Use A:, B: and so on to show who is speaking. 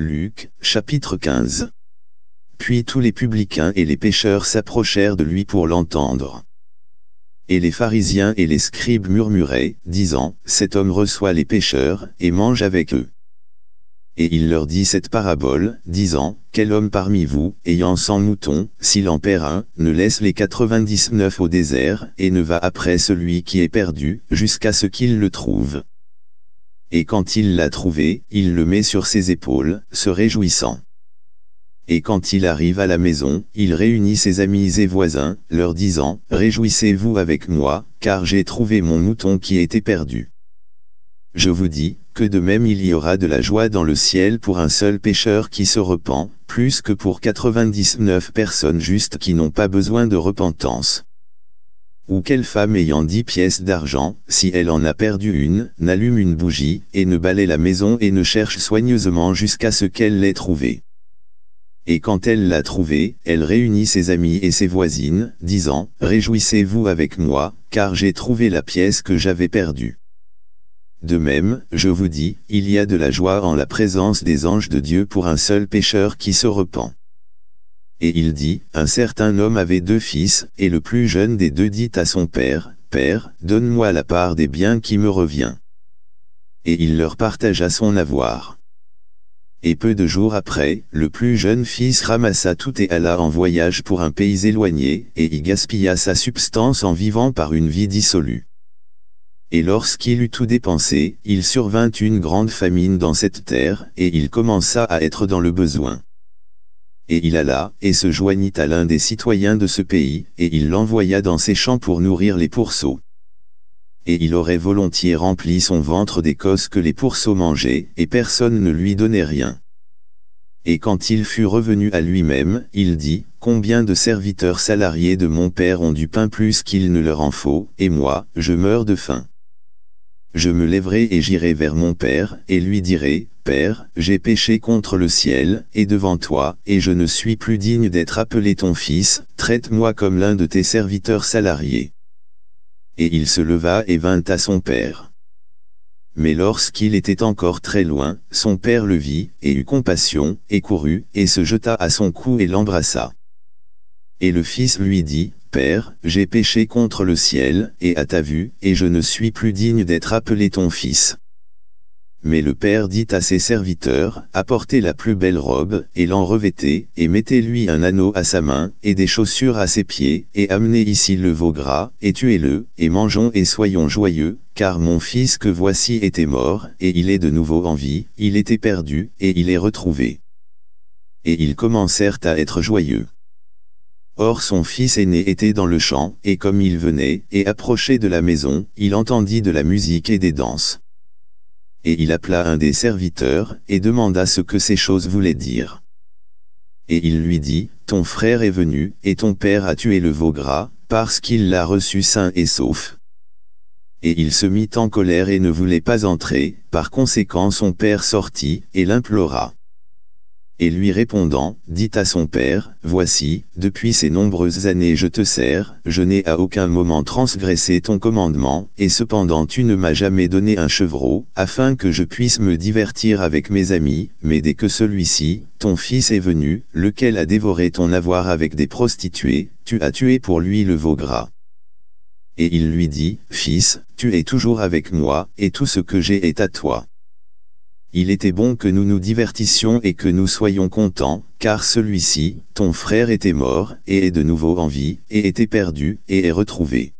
A: Luc, chapitre 15. Puis tous les publicains et les pêcheurs s'approchèrent de lui pour l'entendre. Et les pharisiens et les scribes murmuraient, disant, Cet homme reçoit les pécheurs, et mange avec eux. Et il leur dit cette parabole, disant, Quel homme parmi vous, ayant cent moutons, s'il en perd un, ne laisse les quatre-vingt-dix-neuf au désert, et ne va après celui qui est perdu, jusqu'à ce qu'il le trouve et quand il l'a trouvé, il le met sur ses épaules, se réjouissant. Et quand il arrive à la maison, il réunit ses amis et voisins, leur disant « Réjouissez-vous avec moi, car j'ai trouvé mon mouton qui était perdu. » Je vous dis, que de même il y aura de la joie dans le ciel pour un seul pécheur qui se repent, plus que pour 99 personnes justes qui n'ont pas besoin de repentance. Ou quelle femme ayant dix pièces d'argent, si elle en a perdu une, n'allume une bougie, et ne balaie la maison et ne cherche soigneusement jusqu'à ce qu'elle l'ait trouvée. Et quand elle l'a trouvée, elle réunit ses amis et ses voisines, disant « Réjouissez-vous avec moi, car j'ai trouvé la pièce que j'avais perdue. » De même, je vous dis, il y a de la joie en la présence des anges de Dieu pour un seul pécheur qui se repent et il dit, un certain homme avait deux fils, et le plus jeune des deux dit à son père, Père, donne-moi la part des biens qui me revient. Et il leur partagea son avoir. Et peu de jours après, le plus jeune fils ramassa tout et alla en voyage pour un pays éloigné, et y gaspilla sa substance en vivant par une vie dissolue. Et lorsqu'il eut tout dépensé, il survint une grande famine dans cette terre, et il commença à être dans le besoin et il alla, et se joignit à l'un des citoyens de ce pays, et il l'envoya dans ses champs pour nourrir les pourceaux. Et il aurait volontiers rempli son ventre d'écosse que les pourceaux mangeaient, et personne ne lui donnait rien. Et quand il fut revenu à lui-même, il dit, « Combien de serviteurs salariés de mon père ont du pain plus qu'il ne leur en faut, et moi, je meurs de faim. » Je me lèverai et j'irai vers mon père, et lui dirai, Père, j'ai péché contre le ciel, et devant toi, et je ne suis plus digne d'être appelé ton fils, traite-moi comme l'un de tes serviteurs salariés. Et il se leva et vint à son père. Mais lorsqu'il était encore très loin, son père le vit, et eut compassion, et courut, et se jeta à son cou et l'embrassa. Et le fils lui dit, Père, j'ai péché contre le ciel, et à ta vue, et je ne suis plus digne d'être appelé ton fils. Mais le père dit à ses serviteurs, apportez la plus belle robe, et l'en revêtez, et mettez-lui un anneau à sa main, et des chaussures à ses pieds, et amenez ici le veau gras, et tuez-le, et mangeons et soyons joyeux, car mon fils que voici était mort, et il est de nouveau en vie, il était perdu, et il est retrouvé. Et ils commencèrent à être joyeux. Or son fils aîné était dans le champ, et comme il venait, et approchait de la maison, il entendit de la musique et des danses et il appela un des serviteurs, et demanda ce que ces choses voulaient dire. Et il lui dit, Ton frère est venu, et ton père a tué le veau gras, parce qu'il l'a reçu sain et sauf. Et il se mit en colère et ne voulait pas entrer, par conséquent son père sortit, et l'implora. Et lui répondant, dit à son père, Voici, depuis ces nombreuses années je te sers, je n'ai à aucun moment transgressé ton commandement, et cependant tu ne m'as jamais donné un chevreau, afin que je puisse me divertir avec mes amis, mais dès que celui-ci, ton fils est venu, lequel a dévoré ton avoir avec des prostituées, tu as tué pour lui le veau gras. Et il lui dit, Fils, tu es toujours avec moi, et tout ce que j'ai est à toi. Il était bon que nous nous divertissions et que nous soyons contents, car celui-ci, ton frère était mort, et est de nouveau en vie, et était perdu, et est retrouvé.